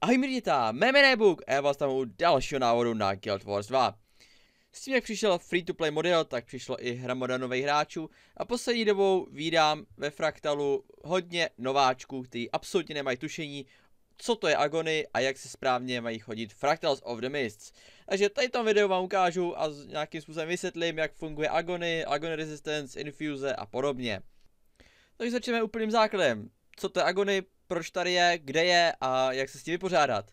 Ahoj Mirita, mé jméno je a já vás tam u dalšího návodu na Guild Wars 2. S tím jak přišel free-to-play model, tak přišlo i hra moda nových hráčů a poslední dobou vídám ve Fraktalu hodně nováčků, kteří absolutně nemají tušení, co to je Agony a jak se správně mají chodit Fractals of the Mists. Takže tady tom videu vám ukážu a nějakým způsobem vysvětlím, jak funguje Agony, Agony Resistance, Infuse a podobně. Takže začneme úplným základem. Co to je Agony, proč tady je, kde je a jak se s tím vypořádat.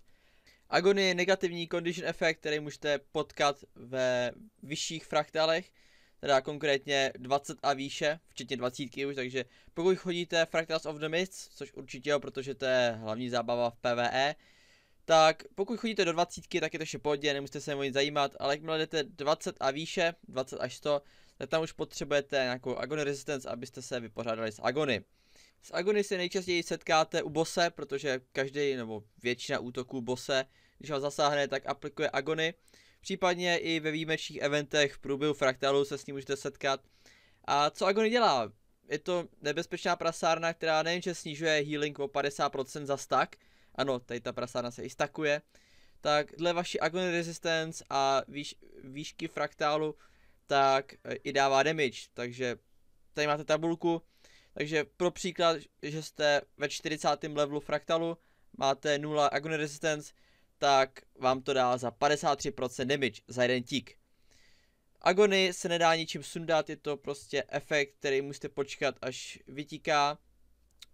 Agony je negativní condition efekt, který můžete potkat ve vyšších fraktálech, teda konkrétně 20 a výše, včetně 20 už, takže pokud chodíte Fractals of the Mist, což určitě jo, protože to je hlavní zábava v PvE, tak pokud chodíte do 20, tak je to ještě pohodě, nemusíte se o nic zajímat, ale jakmile jdete 20 a výše, 20 až 100, tak tam už potřebujete nějakou Agony Resistance, abyste se vypořádali s Agony. S Agony se nejčastěji setkáte u bose, protože každý nebo většina útoků bose, když ho zasáhne, tak aplikuje Agony. Případně i ve výjimečných eventech v průběhu fraktálu se s ním můžete setkat. A co Agony dělá? Je to nebezpečná prasárna, která nejenže snižuje healing o 50% za stack, ano, tady ta prasárna se i stakuje, tak dle vaší Agony Resistance a výš, výšky fraktálu, tak eh, i dává damage, takže tady máte tabulku, takže pro příklad, že jste ve 40. levelu fraktalu, máte 0 agon resistance, tak vám to dá za 53% damage, za jeden tík. Agony se nedá ničím sundat, je to prostě efekt, který musíte počkat, až vytíká.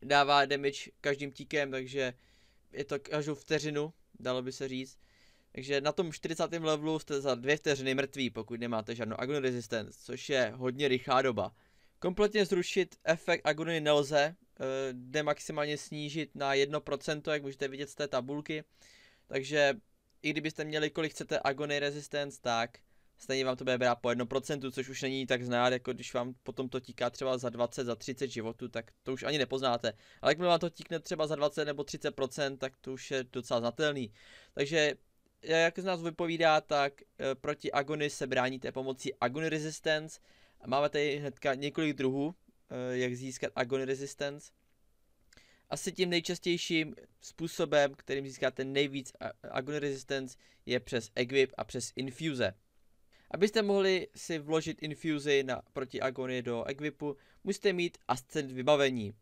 Dává damage každým tíkem, takže je to každou vteřinu, dalo by se říct. Takže na tom 40. levelu jste za dvě vteřiny mrtví, pokud nemáte žádnou Agony Resistance, což je hodně rychlá doba. Kompletně zrušit efekt agony nelze, eh, jde maximálně snížit na 1%, jak můžete vidět z té tabulky. Takže i kdybyste měli kolik chcete agony resistance, tak stejně vám to bude brát po 1%, což už není tak znát, jako když vám potom to tíká třeba za 20, za 30 životů, tak to už ani nepoznáte. Ale jakmile vám to tíkne třeba za 20 nebo 30%, tak to už je docela znatelný. Takže jak z nás vypovídá, tak eh, proti agony se bráníte pomocí agony resistance, Máme tady hnedka několik druhů, eh, jak získat Agony Resistance. Asi tím nejčastějším způsobem, kterým získáte nejvíc Agony Resistance, je přes Equip a přes Infuse. Abyste mohli si vložit infuzi na proti Agony do Equipu, musíte mít Ascendit vybavení.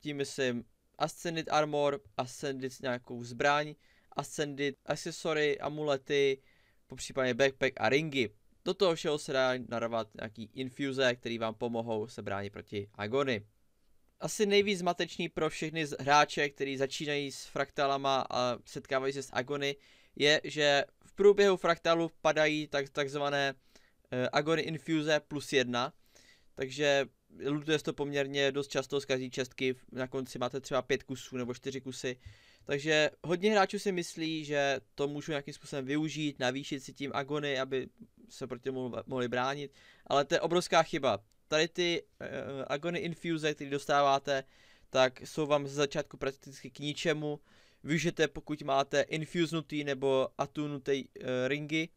Tím myslím Ascendit Armor, Ascendit nějakou zbraň, Ascendit accessory, amulety, popřípadně backpack a ringy. Do toho všeho se dá narovat nějaký infuze, který vám pomohou se bránit proti agony. Asi nejvíc zmatečný pro všechny hráče, kteří začínají s fraktálama a setkávají se s agony, je, že v průběhu fraktálu padají tak, takzvané eh, agony infuze plus jedna, takže lutuje to poměrně dost často z každý čestky, na konci máte třeba pět kusů nebo čtyři kusy, takže hodně hráčů si myslí, že to můžu nějakým způsobem využít, navýšit si tím agony, aby se proti tomu mohli bránit, ale to je obrovská chyba. Tady ty uh, agony infuse, které dostáváte, tak jsou vám z začátku prakticky k ničemu. Využijete, pokud máte infuznutý nebo atunutý uh, eh, ringy,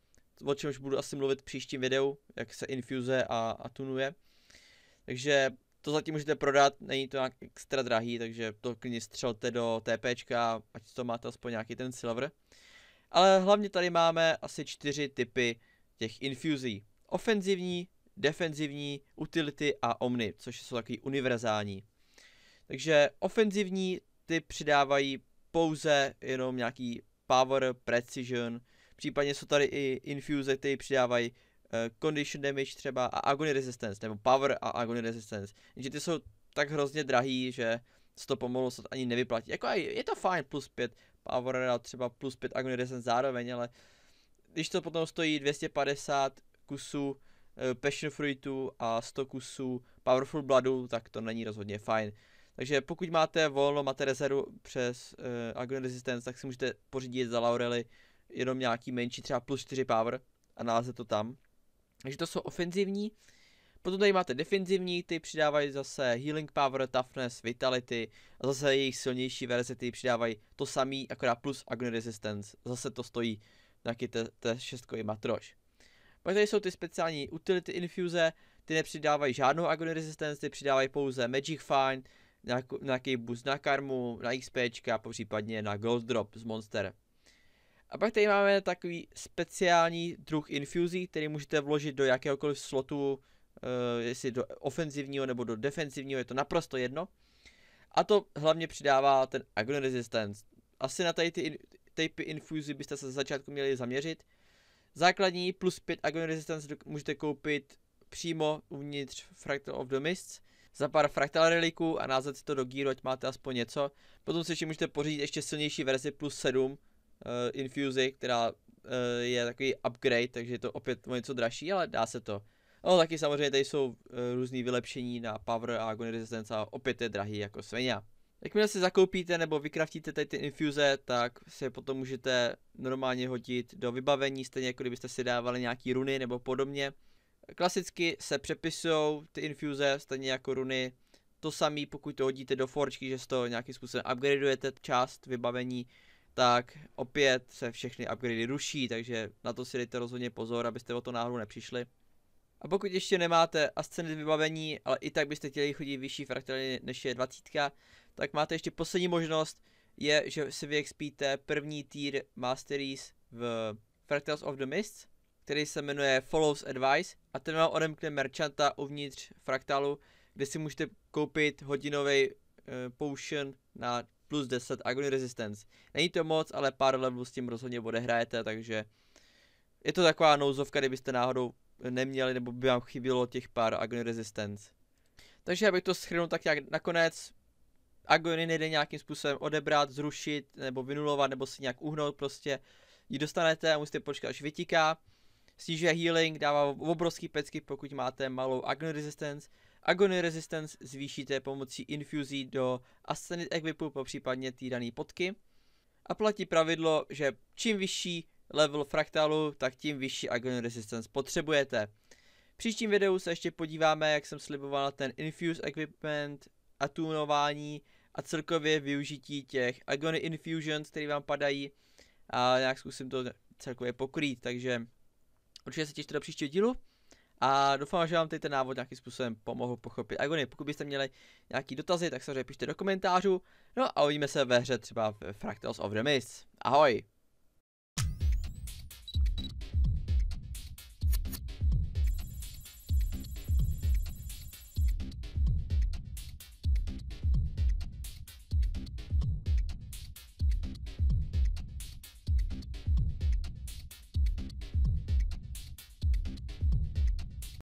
o čemž budu asi mluvit v příštím videu, jak se infuze a atunuje. Takže to zatím můžete prodat, není to nějak extra drahý, takže to klidně střelte do TPčka, ať to máte aspoň nějaký ten silver. Ale hlavně tady máme asi čtyři typy těch infuzí. Ofenzivní, defenzivní, utility a omni, což jsou takový univerzální. Takže ofenzivní ty přidávají pouze jenom nějaký power, precision, případně jsou tady i infuze, ty přidávají Eh, condition damage třeba a agony resistance, nebo power a agony resistance. Jenže ty jsou tak hrozně drahý, že se to pomalu se ani nevyplatí. Jako je to fajn, plus 5 power a třeba plus 5 agony resistance zároveň, ale když to potom stojí 250 kusů eh, Passion Fruitu a 100 kusů Powerful Bloodu, tak to není rozhodně fajn. Takže pokud máte volno, máte rezervu přes uh, eh, Agony Resistance, tak si můžete pořídit za Laurely jenom nějaký menší, třeba plus 4 power a nalezete to tam. Takže to jsou ofenzivní. Potom tady máte defenzivní, ty přidávají zase healing power, toughness, vitality. A zase jejich silnější verze, ty přidávají to samý, akorát plus agony resistance. Zase to stojí taky ten šestkový matroš. Pak tady jsou ty speciální utility infuze, ty nepřidávají žádnou agony resistance, ty přidávají pouze magic find, nějaký boost na karmu, na XP, popřípadně na gold drop z monster. A pak tady máme takový speciální druh infuzí, který můžete vložit do jakéhokoliv slotu, uh, jestli do ofenzivního nebo do defenzivního, je to naprosto jedno. A to hlavně přidává ten Agony Resistance. Asi na tady ty in, typy infuzí byste se za začátku měli zaměřit. Základní plus 5 Agony Resistance můžete koupit přímo uvnitř Fractal of the Mists za pár fraktal reliků a si to do gíru, ať máte aspoň něco. Potom si ještě můžete pořídit ještě silnější verzi plus 7, Eh, Infusy, která eh, je takový upgrade, takže je to opět o něco dražší, ale dá se to. No taky samozřejmě tady jsou eh, různé vylepšení na power a agony resistance a opět je drahý jako svině. Jakmile si zakoupíte nebo vykraftíte tady ty infuze, tak si potom můžete normálně hodit do vybavení, stejně jako kdybyste si dávali nějaký runy nebo podobně. Klasicky se přepisují ty infuze, stejně jako runy. To samé, pokud to hodíte do forčky, že z toho nějakým způsobem upgradeujete část vybavení, tak opět se všechny upgradey ruší, takže na to si dejte rozhodně pozor, abyste o to náhodou nepřišli. A pokud ještě nemáte Ascended vybavení, ale i tak byste chtěli chodit vyšší fraktely než je 20, tak máte ještě poslední možnost, je, že si vyexpíte první tier Masteries v Fractals of the Mist, který se jmenuje Follows Advice a ten vám odemkne merchanta uvnitř fraktalu, kde si můžete koupit hodinový uh, eh, potion na plus 10 Agony Resistance. Není to moc, ale pár levelů s tím rozhodně odehrajete, takže je to taková nouzovka, kdybyste náhodou neměli nebo by vám chybělo těch pár Agony Resistance. Takže abych to schrnul tak jak nakonec, Agony nejde nějakým způsobem odebrat, zrušit nebo vynulovat nebo si nějak uhnout prostě. Ji dostanete a musíte počkat až vytiká. Snižuje healing, dává obrovský pecky pokud máte malou Agony Resistance Agony Resistance zvýšíte pomocí infuzí do Ascended Equipu, popřípadně týdaný potky. A platí pravidlo, že čím vyšší level fraktálu, tak tím vyšší Agony Resistance potřebujete. V příštím videu se ještě podíváme, jak jsem sliboval ten Infuse Equipment, atunování a celkově využití těch Agony Infusions, které vám padají a nějak zkusím to celkově pokrýt, takže určitě se těšte do příštího dílu. A doufám, že vám tady ten návod nějakým způsobem pomohl pochopit Agony. Pokud byste měli nějaký dotazy, tak samozřejmě pište do komentářů. No a uvidíme se ve hře třeba v Fractals of the Mist. Ahoj!